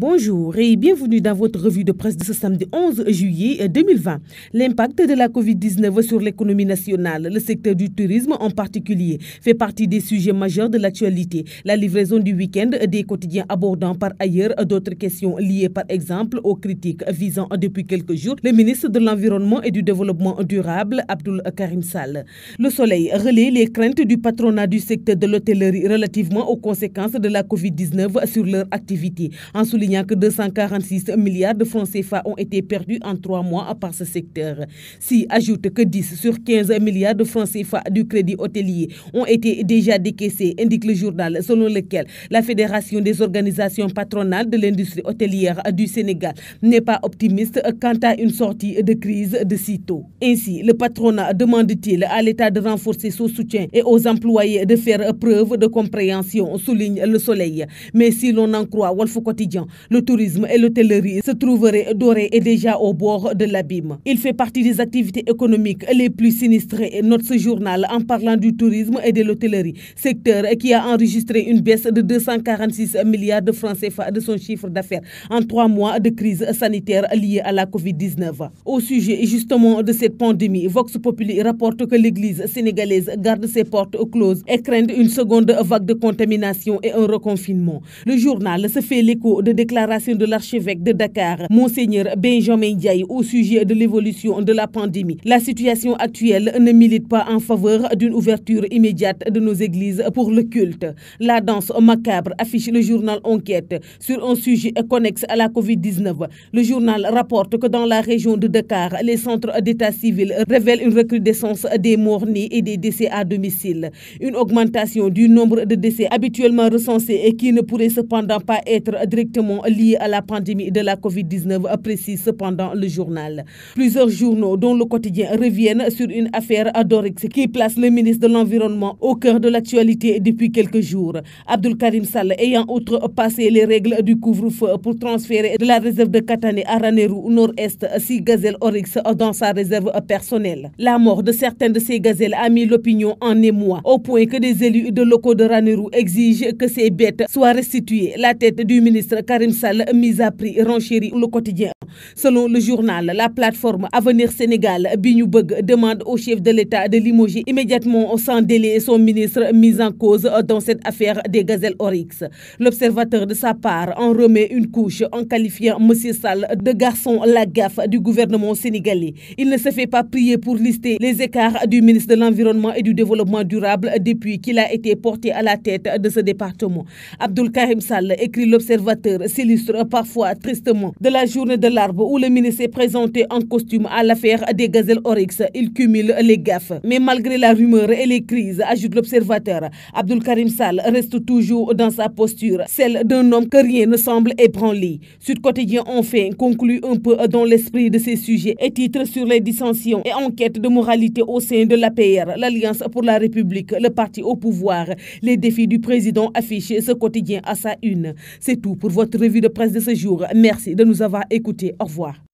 Bonjour et bienvenue dans votre revue de presse de ce samedi 11 juillet 2020. Euh, L'impact de la COVID-19 sur l'économie nationale, le secteur du tourisme en particulier, fait partie des sujets majeurs de l'actualité. La livraison du week-end des quotidiens abordant par ailleurs d'autres questions liées par exemple aux critiques visant depuis quelques jours le ministre de l'Environnement et du Développement durable, Abdul Karim Sall. Le soleil relaie les craintes du patronat du secteur de l'hôtellerie relativement aux conséquences de la COVID-19 sur leur activité. En que 246 milliards de francs CFA ont été perdus en trois mois par ce secteur. Si ajoute que 10 sur 15 milliards de francs CFA du crédit hôtelier ont été déjà décaissés, indique le journal, selon lequel la Fédération des organisations patronales de l'industrie hôtelière du Sénégal n'est pas optimiste quant à une sortie de crise de sitôt. Ainsi, le patronat demande-t-il à l'État de renforcer son soutien et aux employés de faire preuve de compréhension, souligne le soleil. Mais si l'on en croit Wolf Quotidien, le tourisme et l'hôtellerie se trouveraient dorés et déjà au bord de l'abîme. Il fait partie des activités économiques les plus sinistrées. Note ce journal en parlant du tourisme et de l'hôtellerie, secteur qui a enregistré une baisse de 246 milliards de francs CFA de son chiffre d'affaires en trois mois de crise sanitaire liée à la COVID-19. Au sujet justement de cette pandémie, Vox Populi rapporte que l'église sénégalaise garde ses portes closes et craint une seconde vague de contamination et un reconfinement. Le journal se fait l'écho de déclaration de l'archevêque de Dakar, Monseigneur Benjamin Ndiaye, au sujet de l'évolution de la pandémie. La situation actuelle ne milite pas en faveur d'une ouverture immédiate de nos églises pour le culte. La danse macabre affiche le journal Enquête sur un sujet connexe à la COVID-19. Le journal rapporte que dans la région de Dakar, les centres d'état civil révèlent une recrudescence des morts nés et des décès à domicile. Une augmentation du nombre de décès habituellement recensés et qui ne pourrait cependant pas être directement liées à la pandémie de la Covid-19, précise cependant le journal. Plusieurs journaux, dont le quotidien, reviennent sur une affaire à Dorix qui place le ministre de l'Environnement au cœur de l'actualité depuis quelques jours. Abdul Karim Sall, ayant outrepassé les règles du couvre-feu pour transférer de la réserve de Katane à Raneru, nord-est, six gazelles Oryx dans sa réserve personnelle. La mort de certaines de ces gazelles a mis l'opinion en émoi, au point que des élus de locaux de Raneru exigent que ces bêtes soient restituées. La tête du ministre Karim Karim Sall mis à prix renchérit le quotidien selon le journal la plateforme Avenir Sénégal bi demande au chef de l'État de limoger immédiatement sans délai son ministre mis en cause dans cette affaire des gazelles Oryx l'observateur de sa part en remet une couche en qualifiant M. Sall de garçon la gaffe du gouvernement sénégalais il ne se fait pas prier pour lister les écarts du ministre de l'environnement et du développement durable depuis qu'il a été porté à la tête de ce département Abdul Karim Sall écrit l'observateur s'illustre parfois tristement. De la journée de l'arbre où le ministre est présenté en costume à l'affaire des gazelles Oryx, il cumule les gaffes. Mais malgré la rumeur et les crises, ajoute l'observateur, Abdul Karim Sall reste toujours dans sa posture, celle d'un homme que rien ne semble ébranler. Ce Quotidien enfin conclut un peu dans l'esprit de ces sujets et titre sur les dissensions et enquêtes de moralité au sein de l'APR, l'Alliance pour la République, le parti au pouvoir, les défis du président affichent ce quotidien à sa une. C'est tout pour votre revue de presse de ce jour. Merci de nous avoir écoutés. Au revoir.